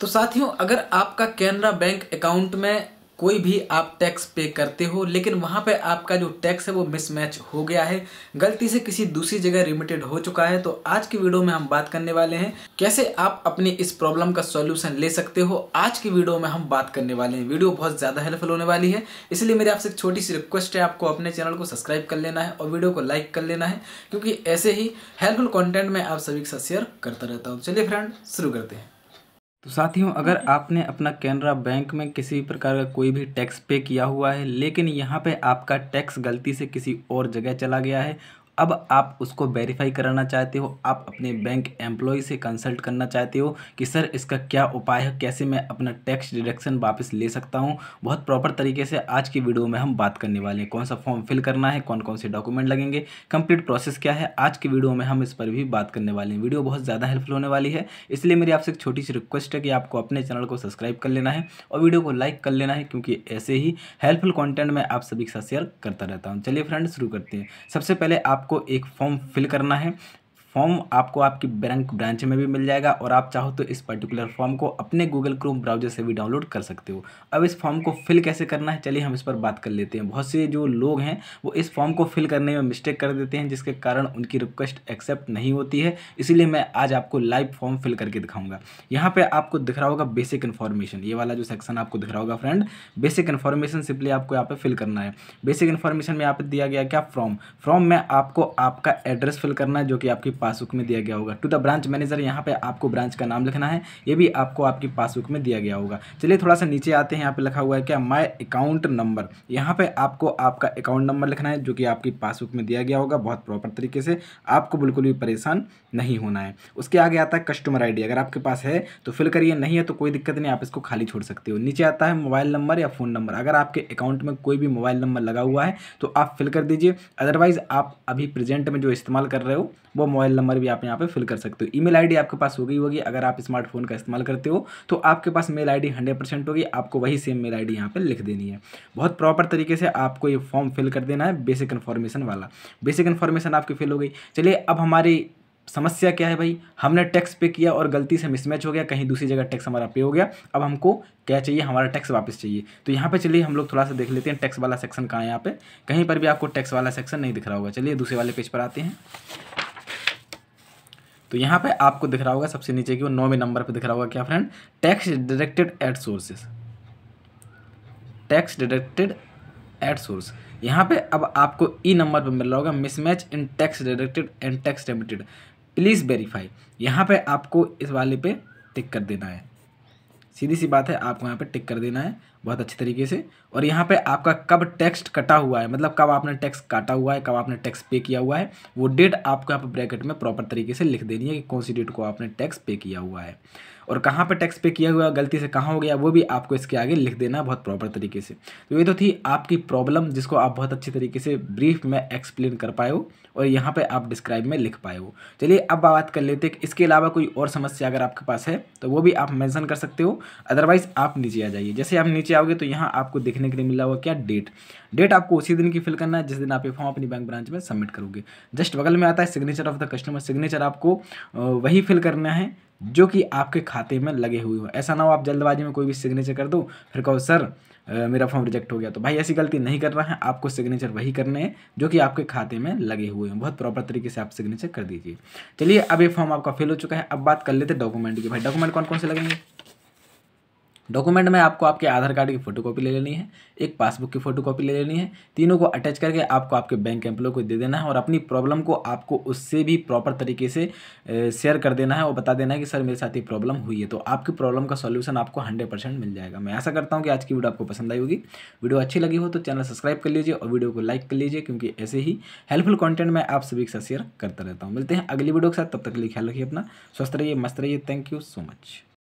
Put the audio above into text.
तो साथियों अगर आपका कैनरा बैंक अकाउंट में कोई भी आप टैक्स पे करते हो लेकिन वहाँ पे आपका जो टैक्स है वो मिसमैच हो गया है गलती से किसी दूसरी जगह रिमिटेड हो चुका है तो आज की वीडियो में हम बात करने वाले हैं कैसे आप अपनी इस प्रॉब्लम का सॉल्यूशन ले सकते हो आज की वीडियो में हम बात करने वाले हैं वीडियो बहुत ज़्यादा हेल्पफुल होने वाली है इसलिए मेरी आपसे छोटी सी रिक्वेस्ट है आपको अपने चैनल को सब्सक्राइब कर लेना है और वीडियो को लाइक कर लेना है क्योंकि ऐसे ही हेल्पफुल कॉन्टेंट मैं आप सभी के साथ शेयर करता रहता हूँ चलिए फ्रेंड शुरू करते हैं तो साथियों अगर आपने अपना कैनरा बैंक में किसी प्रकार का कोई भी टैक्स पे किया हुआ है लेकिन यहाँ पे आपका टैक्स गलती से किसी और जगह चला गया है अब आप उसको वेरीफाई कराना चाहते हो आप अपने बैंक एम्प्लॉय से कंसल्ट करना चाहते हो कि सर इसका क्या उपाय है कैसे मैं अपना टैक्स डिडक्शन वापस ले सकता हूँ बहुत प्रॉपर तरीके से आज की वीडियो में हम बात करने वाले हैं कौन सा फॉर्म फिल करना है कौन कौन से डॉक्यूमेंट लगेंगे कंप्लीट प्रोसेस क्या है आज की वीडियो में हम इस पर भी बात करने वाले हैं वीडियो बहुत ज़्यादा हेल्पफुल होने वाली है इसलिए मेरी आपसे एक छोटी सी रिक्वेस्ट है कि आपको अपने चैनल को सब्सक्राइब कर लेना है और वीडियो को लाइक कर लेना है क्योंकि ऐसे ही हेल्पफुल कॉन्टेंट मैं आप सभी के साथ शेयर करता रहता हूँ चलिए फ्रेंड शुरू करते हैं सबसे पहले आप आपको एक फॉर्म फिल करना है फॉर्म आपको आपकी बैंक ब्रांच में भी मिल जाएगा और आप चाहो तो इस पर्टिकुलर फॉर्म को अपने गूगल क्रोम ब्राउजर से भी डाउनलोड कर सकते हो अब इस फॉर्म को फिल कैसे करना है चलिए हम इस पर बात कर लेते हैं बहुत से जो लोग हैं वो इस फॉर्म को फिल करने में मिस्टेक कर देते हैं जिसके कारण उनकी रिक्वेस्ट एक्सेप्ट नहीं होती है इसीलिए मैं आज आपको लाइव फॉर्म फिल करके दिखाऊंगा यहाँ पर आपको दिख रहा होगा बेसिक इन्फॉर्मेशन ये वाला जो सेक्शन आपको दिख रहा होगा फ्रेंड बेसिक इन्फॉर्मेशन सिंपली आपको यहाँ पर फिल करना है बेसिक इन्फॉर्मेशन में यहाँ पर दिया गया क्या फॉर्म फॉर्म में आपको आपका एड्रेस फिल करना है जो कि आपकी पासबुक में दिया गया होगा टू द ब्रांच मैनेजर यहाँ पे आपको ब्रांच का नाम लिखना है ये भी आपको आपकी पासबुक में दिया गया होगा चलिए थोड़ा सा नीचे आते हैं यहाँ पे लिखा हुआ है क्या माई अकाउंट नंबर यहाँ पे आपको आपका अकाउंट नंबर लिखना है जो कि आपकी पासबुक में दिया गया होगा बहुत प्रॉपर तरीके से आपको बिल्कुल भी परेशान नहीं होना है उसके आगे आता है कस्टमर आई अगर आपके पास है तो फिल करिए नहीं है तो कोई दिक्कत नहीं आप इसको खाली छोड़ सकते हो नीचे आता है मोबाइल नंबर या फ़ोन नंबर अगर आपके अकाउंट में कोई भी मोबाइल नंबर लगा हुआ है तो आप फिल कर दीजिए अदरवाइज़ आप अभी प्रेजेंट में जो इस्तेमाल कर रहे हो वो मोबाइल नंबर भी आप यहाँ पे फिल कर सकते हो ईमेल आईडी आपके पास हो गई होगी अगर आप स्मार्टफोन का इस्तेमाल करते हो तो आपके पास मेल आईडी 100% होगी आपको वही सेम मेल आईडी यहाँ पे लिख देनी है बहुत प्रॉपर तरीके से आपको ये फॉर्म फिल कर देना है बेसिक इन्फॉर्मेशन वाला बेसिक इन्फॉर्मेशन आपकी फिल हो गई चलिए अब हमारी समस्या क्या है भाई हमने टैक्स पे किया और गलती से मिसमैच हो गया कहीं दूसरी जगह टैक्स हमारा पे हो गया अब हमको क्या चाहिए हमारा टैक्स वापस चाहिए तो यहाँ पे चलिए हम लोग थोड़ा सा देख लेते हैं टैक्स वाला सेक्शन कहाँ है यहाँ पे कहीं पर भी आपको टैक्स वाला सेक्शन नहीं दिख रहा होगा चलिए दूसरे वाले पेज पर आते हैं तो यहाँ पे आपको दिख रहा होगा सबसे नीचे की वो नौवें नंबर पे दिख रहा होगा क्या friend tax deducted at sources tax deducted at source यहाँ पे अब आपको ई e नंबर पे मिल रहा होगा mismatch in tax deducted and tax debited please verify यहाँ पे आपको इस वाले पे टिक कर देना है सीधी सी बात है आपको यहाँ पे टिक कर देना है बहुत अच्छे तरीके से और यहाँ पे आपका कब टैक्स कटा हुआ है मतलब कब आपने टैक्स काटा हुआ है कब आपने टैक्स पे किया हुआ है वो डेट आपको यहाँ पर ब्रैकेट में प्रॉपर तरीके से लिख देनी है कि कौन सी डेट को आपने टैक्स पे किया हुआ है और कहाँ पे टैक्स पे किया हुआ गलती से कहाँ हो गया वो भी आपको इसके आगे लिख देना है बहुत प्रॉपर तरीके से तो ये तो थी आपकी प्रॉब्लम जिसको आप बहुत अच्छे तरीके से ब्रीफ में एक्सप्लेन कर पाए हो और यहाँ पे आप डिस्क्राइब में लिख पाए हो चलिए अब बात कर लेते हैं इसके अलावा कोई और समस्या अगर आपके पास है तो वो भी आप मैंसन कर सकते हो अदरवाइज़ आप नीचे आ जाइए जैसे आप नीचे आओगे तो यहाँ आपको देखने के लिए मिला हुआ क्या डेट डेट आपको उसी दिन की फिल करना है जिस दिन आप ये फॉर्म अपनी बैंक ब्रांच में सबमिट करोगे जस्ट बगल में आता है signature of the customer signature आपको वही फिल करना है जो कि आपके खाते में लगे हुए हो ऐसा ना हो आप जल्दबाजी में कोई भी सिग्नेचर कर दो फिर कहो सर मेरा फॉर्म रिजेक्ट हो गया तो भाई ऐसी गलती नहीं करना है आपको सिग्नेचर वही करने हैं जो कि आपके खाते में लगे हुए हैं बहुत प्रॉपर तरीके से आप सिग्नेचर कर दीजिए चलिए अब ये फॉर्म आपका फिल हो चुका है अब बात कर लेते डॉक्यूमेंट की भाई डॉक्यूमेंट कौन कौन से लगेंगे डॉक्यूमेंट में आपको आपके आधार कार्ड की फोटोकॉपी ले लेनी है एक पासबुक की फोटोकॉपी ले लेनी है तीनों को अटैच करके आपको आपके बैंक एम्प्लॉय को दे देना है और अपनी प्रॉब्लम को आपको उससे भी प्रॉपर तरीके से शेयर कर देना है और बता देना है कि सर मेरे साथ ये प्रॉब्लम हुई है तो आपकी प्रॉब्लम का सोल्यूशन आपको हंड्रेड परसेंट मिल जाएगा मैं ऐसा करता हूँ कि आज की वीडियो आपको पसंद आई होगी वीडियो अच्छी लगी हो तो चैनल सब्सक्राइब कर लीजिए और वीडियो को लाइक कर लीजिए क्योंकि ऐसे ही हेल्पफुल कॉन्टेंट मैं आप सभी के साथ शेयर करता रहता हूँ मिलते हैं अगली वीडियो के साथ तब तक के लिए ख्याल रखिए अपना स्वस्थ रहिए मस्त रहिए थैंक यू सो मच